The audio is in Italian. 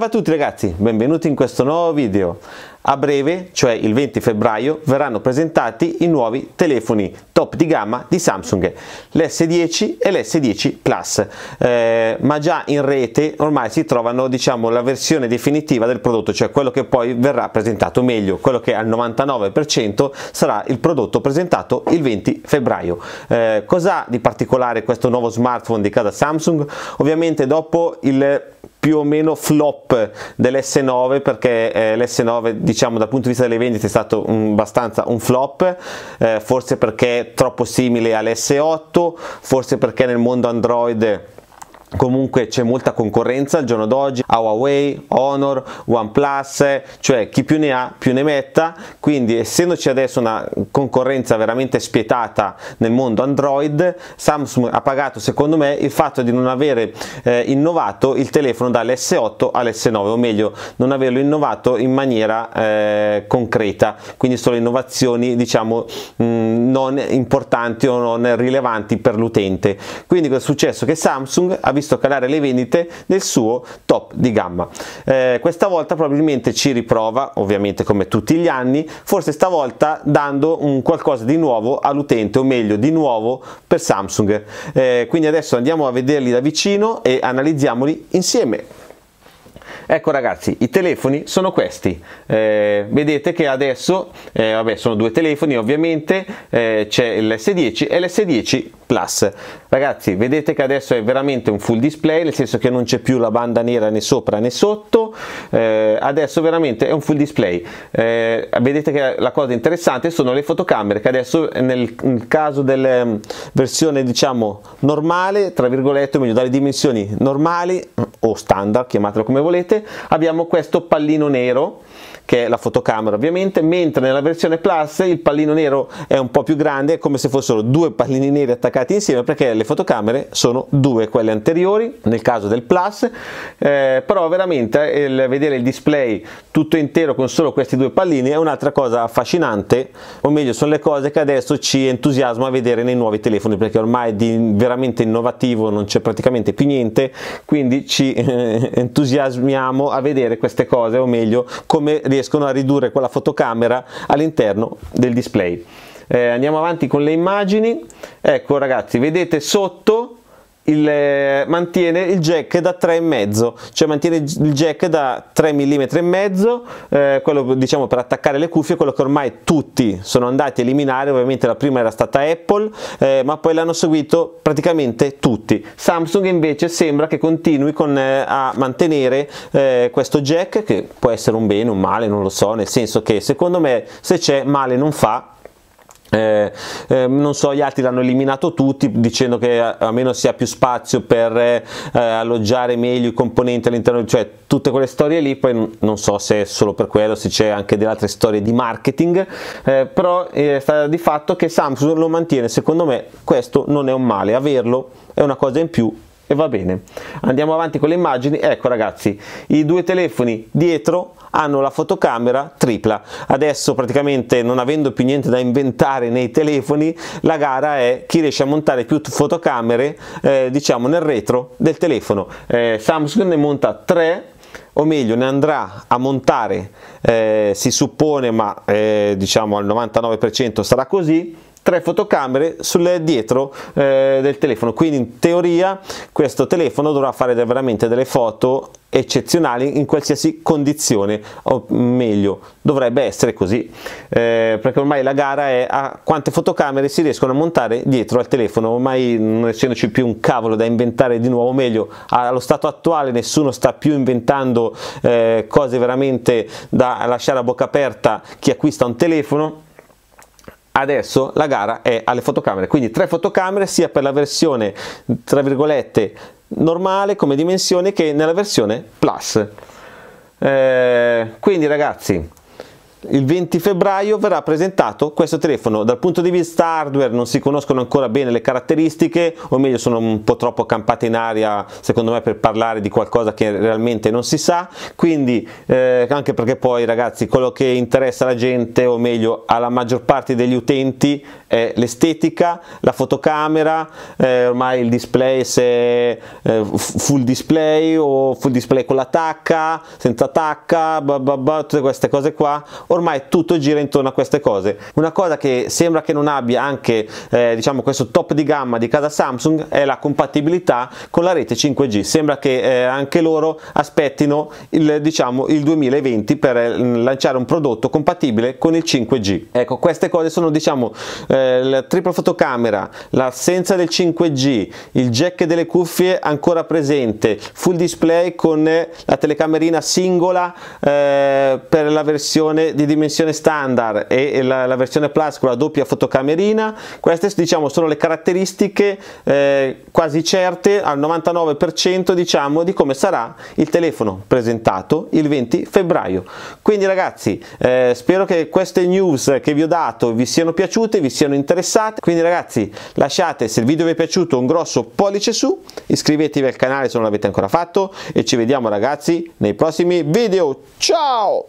Salve a tutti ragazzi, benvenuti in questo nuovo video. A breve, cioè il 20 febbraio, verranno presentati i nuovi telefoni top di gamma di Samsung, l'S10 e l'S10 Plus, eh, ma già in rete ormai si trovano diciamo, la versione definitiva del prodotto, cioè quello che poi verrà presentato meglio, quello che al 99% sarà il prodotto presentato il 20 febbraio. Eh, cos'ha di particolare questo nuovo smartphone di casa Samsung? Ovviamente dopo il più o meno flop dell'S9 perché eh, l'S9 diciamo dal punto di vista delle vendite è stato un, abbastanza un flop eh, forse perché è troppo simile all'S8 forse perché nel mondo Android Comunque c'è molta concorrenza al giorno d'oggi a Huawei, Honor, OnePlus, cioè chi più ne ha più ne metta, quindi essendoci adesso una concorrenza veramente spietata nel mondo Android, Samsung ha pagato secondo me il fatto di non avere eh, innovato il telefono dall'S8 all'S9, o meglio non averlo innovato in maniera eh, concreta, quindi solo innovazioni diciamo mh, mm, non importanti o non rilevanti per l'utente. Quindi cosa è successo? Che Samsung ha visto calare le vendite nel suo top di gamma. Eh, questa volta probabilmente ci riprova, ovviamente come tutti gli anni, forse stavolta dando un qualcosa di nuovo all'utente, o meglio di nuovo per Samsung. Eh, quindi adesso andiamo a vederli da vicino e analizziamoli insieme. Ecco ragazzi, i telefoni sono questi. Eh, vedete che adesso, eh, vabbè, sono due telefoni ovviamente, eh, c'è l'S10 e l'S10 Plus. Ragazzi, vedete che adesso è veramente un full display, nel senso che non c'è più la banda nera né sopra né sotto, eh, adesso veramente è un full display. Eh, vedete che la cosa interessante sono le fotocamere, che adesso nel, nel caso della mm, versione diciamo normale, tra virgolette, o meglio dalle dimensioni normali, o standard, chiamatelo come volete, abbiamo questo pallino nero che è la fotocamera ovviamente, mentre nella versione Plus il pallino nero è un po' più grande, è come se fossero due pallini neri attaccati insieme perché le fotocamere sono due, quelle anteriori nel caso del Plus, eh, però veramente il vedere il display tutto intero con solo questi due pallini è un'altra cosa affascinante, o meglio sono le cose che adesso ci entusiasma a vedere nei nuovi telefoni perché ormai di veramente innovativo non c'è praticamente più niente, quindi ci eh, entusiasmiamo a vedere queste cose, o meglio come riescono riescono a ridurre quella fotocamera all'interno del display. Eh, andiamo avanti con le immagini, ecco ragazzi vedete sotto il, eh, mantiene il jack da 3,5 cioè mantiene il jack da 3 mm e mezzo eh, quello diciamo per attaccare le cuffie quello che ormai tutti sono andati a eliminare ovviamente la prima era stata Apple eh, ma poi l'hanno seguito praticamente tutti Samsung invece sembra che continui con, eh, a mantenere eh, questo jack che può essere un bene un male non lo so nel senso che secondo me se c'è male non fa eh, eh, non so, gli altri l'hanno eliminato tutti dicendo che almeno si ha più spazio per eh, alloggiare meglio i componenti all'interno, cioè tutte quelle storie lì, poi non so se è solo per quello, se c'è anche delle altre storie di marketing, eh, però eh, sta di fatto che Samsung lo mantiene, secondo me questo non è un male, averlo è una cosa in più e va bene andiamo avanti con le immagini ecco ragazzi i due telefoni dietro hanno la fotocamera tripla adesso praticamente non avendo più niente da inventare nei telefoni la gara è chi riesce a montare più fotocamere eh, diciamo nel retro del telefono eh, Samsung ne monta 3 o meglio ne andrà a montare eh, si suppone ma eh, diciamo al 99% sarà così tre fotocamere sul dietro eh, del telefono quindi in teoria questo telefono dovrà fare veramente delle foto eccezionali in qualsiasi condizione o meglio dovrebbe essere così eh, perché ormai la gara è a quante fotocamere si riescono a montare dietro al telefono ormai non essendoci più un cavolo da inventare di nuovo o meglio allo stato attuale nessuno sta più inventando eh, cose veramente da lasciare a bocca aperta chi acquista un telefono adesso la gara è alle fotocamere, quindi tre fotocamere sia per la versione tra virgolette normale come dimensione che nella versione plus. Eh, quindi ragazzi il 20 febbraio verrà presentato questo telefono dal punto di vista hardware non si conoscono ancora bene le caratteristiche o meglio sono un po' troppo campate in aria secondo me per parlare di qualcosa che realmente non si sa quindi eh, anche perché poi ragazzi quello che interessa la gente o meglio alla maggior parte degli utenti è l'estetica la fotocamera eh, ormai il display se eh, full display o full display con la tacca senza tacca blah blah blah, tutte queste cose qua ormai tutto gira intorno a queste cose. Una cosa che sembra che non abbia anche eh, diciamo questo top di gamma di casa Samsung è la compatibilità con la rete 5G. Sembra che eh, anche loro aspettino il, diciamo, il 2020 per eh, lanciare un prodotto compatibile con il 5G. Ecco, queste cose sono diciamo eh, la tripla fotocamera, l'assenza del 5G, il jack delle cuffie ancora presente, full display con la telecamerina singola eh, per la versione di dimensione standard e la, la versione Plus con la doppia fotocamerina, queste diciamo, sono le caratteristiche eh, quasi certe al 99% diciamo, di come sarà il telefono presentato il 20 febbraio. Quindi ragazzi eh, spero che queste news che vi ho dato vi siano piaciute, vi siano interessate, quindi ragazzi lasciate se il video vi è piaciuto un grosso pollice su, iscrivetevi al canale se non l'avete ancora fatto e ci vediamo ragazzi nei prossimi video. Ciao!